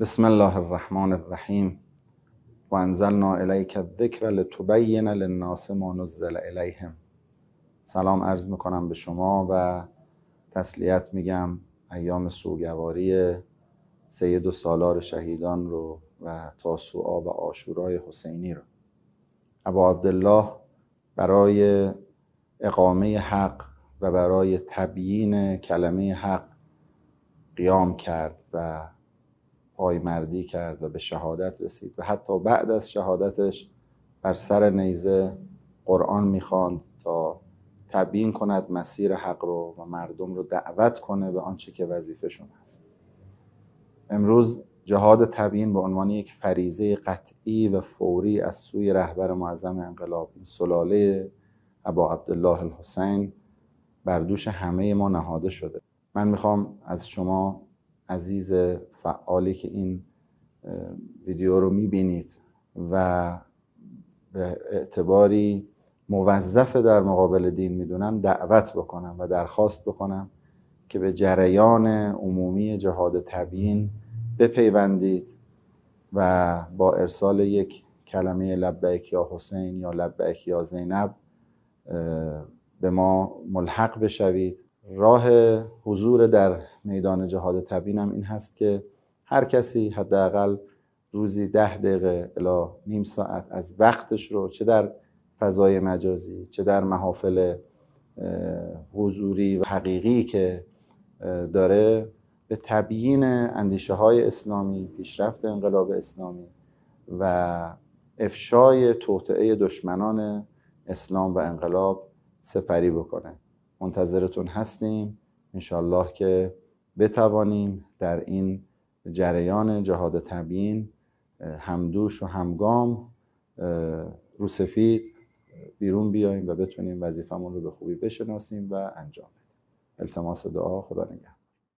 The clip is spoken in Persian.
بسم الله الرحمن الرحیم و انزلنا الیک الذکر لتبین للناس ما نزل الیهم سلام عرض میکنم به شما و تسلیت میگم ایام سوگواری سید و سالار شهیدان رو و تاسوعا و آشورای حسینی رو ابا عبدالله برای اقامه حق و برای تبیین کلمه حق قیام کرد و مردی کرد و به شهادت رسید و حتی بعد از شهادتش بر سر نیزه قرآن میخواند تا تبیین کند مسیر حق رو و مردم رو دعوت کنه به آنچه که وظیفهشون هست امروز جهاد تبیین به عنوان یک فریزه قطعی و فوری از سوی رهبر معظم انقلاب این سلاله ابا عبدالله الحسین بر دوش همه ما نهاده شده من میخوام از شما عزیز فعالی که این ویدیو رو میبینید و به اعتباری موظف در مقابل دین میدونم دعوت بکنم و درخواست بکنم که به جریان عمومی جهاد تبیین بپیوندید و با ارسال یک کلمه لبیک یا حسین یا لبیک یا زینب به ما ملحق بشوید راه حضور در میدان جهاد تبینم این هست که هر کسی حداقل روزی ده دقیقه الا نیم ساعت از وقتش رو چه در فضای مجازی چه در محافل حضوری و حقیقی که داره به تبیین اندیشه های اسلامی پیشرفت انقلاب اسلامی و افشای توطعه دشمنان اسلام و انقلاب سپری بکنه منتظرتون هستیم انشالله که بتوانیم در این جریان جهاد تبیین همدوش و همگام رو سفید بیرون بیاییم و بتونیم وظیفمون رو به خوبی بشناسیم و انجام بدیم التماس دعا خدا نگهدار